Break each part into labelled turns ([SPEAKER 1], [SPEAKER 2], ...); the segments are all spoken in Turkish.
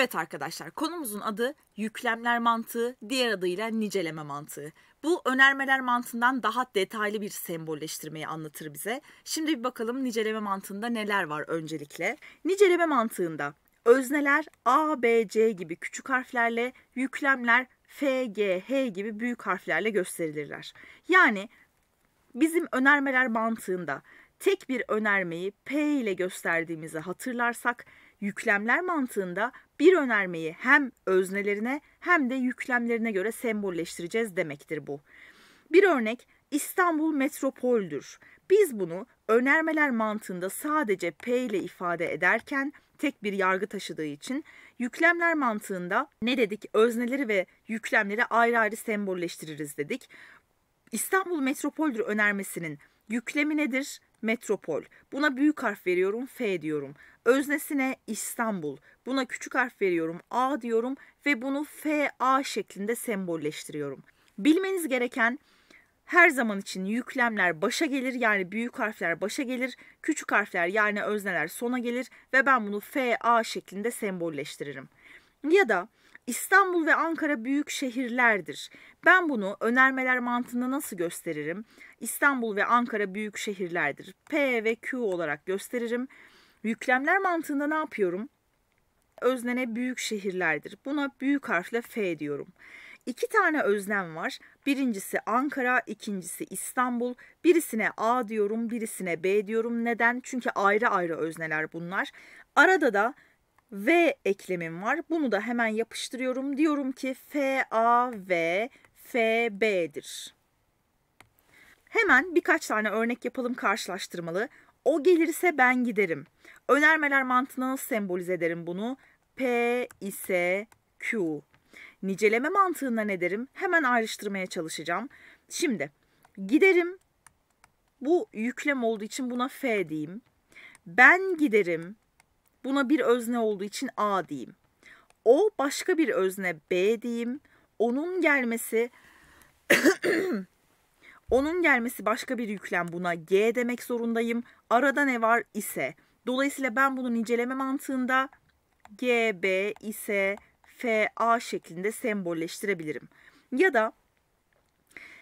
[SPEAKER 1] Evet arkadaşlar konumuzun adı yüklemler mantığı, diğer adıyla niceleme mantığı. Bu önermeler mantığından daha detaylı bir sembolleştirmeyi anlatır bize. Şimdi bir bakalım niceleme mantığında neler var öncelikle. Niceleme mantığında özneler A, B, C gibi küçük harflerle, yüklemler F, G, H gibi büyük harflerle gösterilirler. Yani bizim önermeler mantığında tek bir önermeyi P ile gösterdiğimizi hatırlarsak yüklemler mantığında bir önermeyi hem öznelerine hem de yüklemlerine göre sembolleştireceğiz demektir bu. Bir örnek İstanbul metropoldür. Biz bunu önermeler mantığında sadece P ile ifade ederken tek bir yargı taşıdığı için yüklemler mantığında ne dedik özneleri ve yüklemleri ayrı ayrı sembolleştiririz dedik. İstanbul metropoldür önermesinin yüklemi nedir? metropol. Buna büyük harf veriyorum F diyorum. Öznesine İstanbul. Buna küçük harf veriyorum A diyorum ve bunu FA şeklinde sembolleştiriyorum. Bilmeniz gereken her zaman için yüklemler başa gelir yani büyük harfler başa gelir, küçük harfler yani özneler sona gelir ve ben bunu FA şeklinde sembolleştiririm. Ya da İstanbul ve Ankara büyük şehirlerdir. Ben bunu önermeler mantığında nasıl gösteririm? İstanbul ve Ankara büyük şehirlerdir. P ve Q olarak gösteririm. Yüklemler mantığında ne yapıyorum? Öznene büyük şehirlerdir. Buna büyük harfle F diyorum. İki tane öznem var. Birincisi Ankara, ikincisi İstanbul. Birisine A diyorum, birisine B diyorum. Neden? Çünkü ayrı ayrı özneler bunlar. Arada da V eklemim var. Bunu da hemen yapıştırıyorum. Diyorum ki F, A, V, F, B'dir. Hemen birkaç tane örnek yapalım karşılaştırmalı. O gelirse ben giderim. Önermeler mantığına nasıl sembolize ederim bunu? P ise Q. Niceleme mantığına ne derim? Hemen ayrıştırmaya çalışacağım. Şimdi giderim. Bu yüklem olduğu için buna F diyeyim. Ben giderim. Buna bir özne olduğu için A diyeyim. O başka bir özne B diyeyim. Onun gelmesi onun gelmesi başka bir yüklem buna G demek zorundayım. Arada ne var ise. Dolayısıyla ben bunun inceleme mantığında G, B ise F, A şeklinde sembolleştirebilirim. Ya da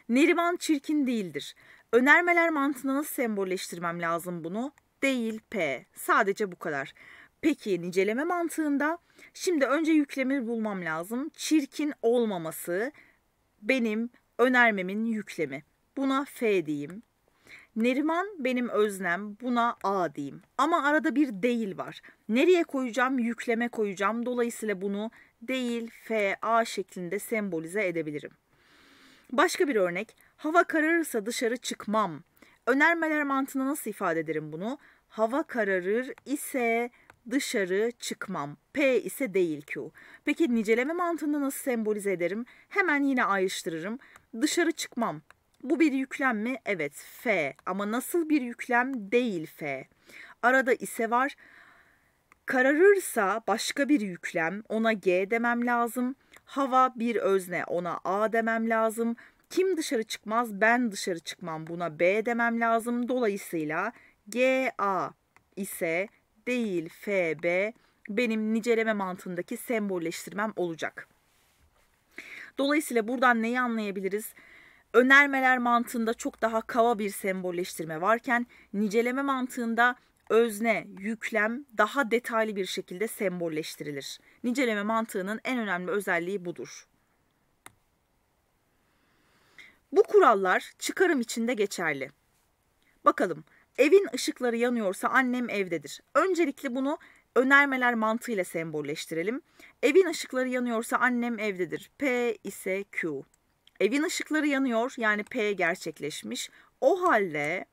[SPEAKER 1] Neriman çirkin değildir. Önermeler mantığına nasıl sembolleştirmem lazım bunu? Değil P. Sadece bu kadar. Peki inceleme mantığında şimdi önce yüklemi bulmam lazım. Çirkin olmaması benim önermemin yüklemi. Buna F diyeyim. Neriman benim öznem buna A diyeyim. Ama arada bir değil var. Nereye koyacağım? Yükleme koyacağım. Dolayısıyla bunu değil F, A şeklinde sembolize edebilirim. Başka bir örnek. Hava kararırsa dışarı çıkmam. Önermeler mantığını nasıl ifade ederim bunu? Hava kararır ise dışarı çıkmam. P ise değil Q. Peki niceleme mantığını nasıl sembolize ederim? Hemen yine ayrıştırırım. Dışarı çıkmam. Bu bir yüklem mi? Evet F ama nasıl bir yüklem değil F. Arada ise var. Kararırsa başka bir yüklem ona G demem lazım. Hava bir özne ona A demem lazım. Kim dışarı çıkmaz ben dışarı çıkmam buna B demem lazım. Dolayısıyla G A ise değil FB benim niceleme mantığındaki sembolleştirmem olacak. Dolayısıyla buradan neyi anlayabiliriz? Önermeler mantığında çok daha kaba bir sembolleştirme varken niceleme mantığında özne, yüklem daha detaylı bir şekilde sembolleştirilir. Niceleme mantığının en önemli özelliği budur. Bu kurallar çıkarım içinde geçerli. Bakalım Evin ışıkları yanıyorsa annem evdedir. Öncelikle bunu önermeler mantığıyla sembolleştirelim. Evin ışıkları yanıyorsa annem evdedir. P ise Q. Evin ışıkları yanıyor yani P gerçekleşmiş. O halde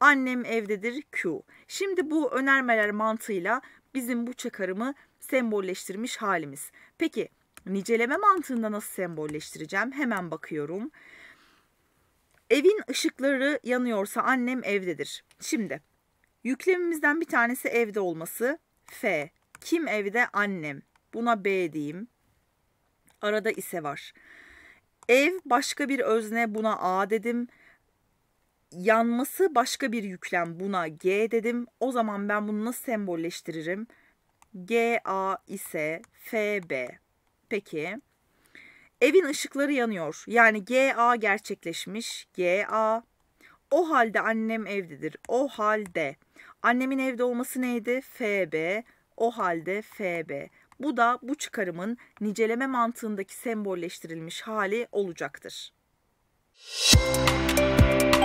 [SPEAKER 1] annem evdedir Q. Şimdi bu önermeler mantığıyla bizim bu çakarımı sembolleştirmiş halimiz. Peki niceleme mantığında nasıl sembolleştireceğim? Hemen bakıyorum. Evin ışıkları yanıyorsa annem evdedir. Şimdi yüklemimizden bir tanesi evde olması. F. Kim evde? Annem. Buna B diyeyim. Arada ise var. Ev başka bir özne buna A dedim. Yanması başka bir yüklem buna G dedim. O zaman ben bunu nasıl sembolleştiririm? G A ise F B. Peki. Evin ışıkları yanıyor. Yani GA gerçekleşmiş. GA. O halde annem evdedir. O halde. Annemin evde olması neydi? FB. O halde FB. Bu da bu çıkarımın niceleme mantığındaki sembolleştirilmiş hali olacaktır. Müzik